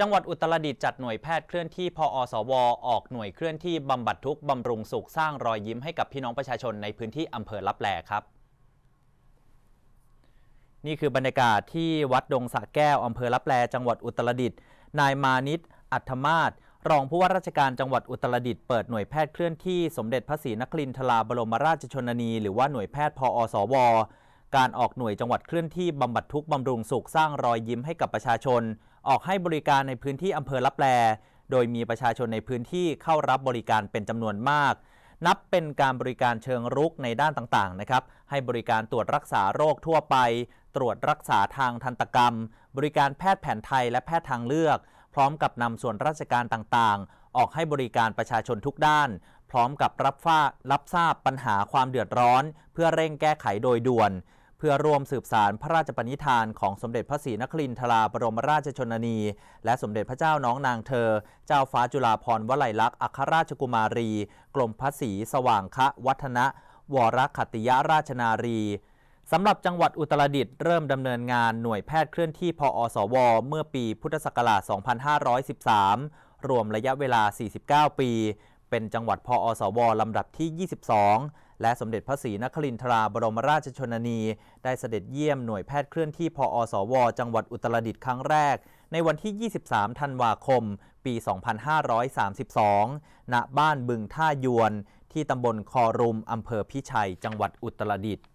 จังหวัดอุตรดิตถ์จัดหน่วยแพทย์เคลื่อนที่พออสว ออกหน่วยเคลื่อนที่บำบัดทุกข์บำรุงสุขสร้างรอยยิ้มให้กับพี่น้องประชาชนในพื้นที่อำเภอลับแลครับ นี่คือบรรยากาศที่วัดดงสะแก้วอำเภอลับแลจังหวัดอุตรดิตถ์นายมานิต อัธมาศรองผู้ว่าราชการจังหวัดอุตรดิตถ์เปิดหน่วยแพทย์เคลื่อนที่สมเด็จพระศรีนครินทราบรมราชชนนี หรือว่าหน่วยแพทย์พออสว การออกหน่วยจังหวัดเคลื่อนที่บำบัดทุกข์บำรุงสุขสร้างรอยยิ้มให้กับประชาชนออกให้บริการในพื้นที่อำเภอลับแลโดยมีประชาชนในพื้นที่เข้ารับบริการเป็นจำนวนมาก นับเป็นการบริการเชิงรุกในด้านต่างๆนะครับ ให้บริการตรวจรักษาโรคทั่วไป ตรวจรักษาทางทันตกรรม บริการแพทย์แผนไทยและแพทย์ทางเลือก พร้อมกับนำส่วนราชการต่างๆ ออกให้บริการประชาชนทุกด้าน พร้อมกับรับฟ้ารับทราบปัญหาความเดือดร้อน เพื่อเร่งแก้ไขโดยด่วนพื่อร่วมสืบสารพระราชปณิธานของสมเด็จพระศรีนครินทราบรมราชชนนี และสมเด็จพระเจ้าน้องนางเธอ เจ้าฟ้าจุฬาภรวลัยลักษณ์อัครราชกุมารีกรมพระศรีสว่างคะ วัฒนะ วรคติยราชนารีสำหรับจังหวัดอุตรดิตถ์เริ่มดำเนินงานหน่วยแพทย์เคลื่อนที่พออสว เมื่อปีพุทธศักราช 2513 รวมระยะเวลา 49 ปี เป็นจังหวัดพออสวลำดับที่ 22และสมเด็จพระศรีนครินทราบรมราชชนนี ได้เสด็จเยี่ยมหน่วยแพทย์เคลื่อนที่พออสว จังหวัดอุตรดิตถ์ครั้งแรก ในวันที่ 23 ธันวาคม ปี 2532 ณ บ้านบึงท่ายวน ที่ตำบลคอรุมอำเภอพิชัย จังหวัดอุตรดิตถ์